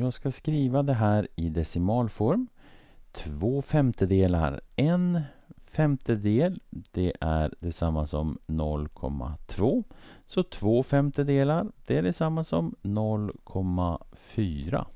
Jag ska skriva det här i decimalform. Två femtedelar. En femtedel, det är detsamma som 0,2. Så två femtedelar, det är detsamma som 0,4.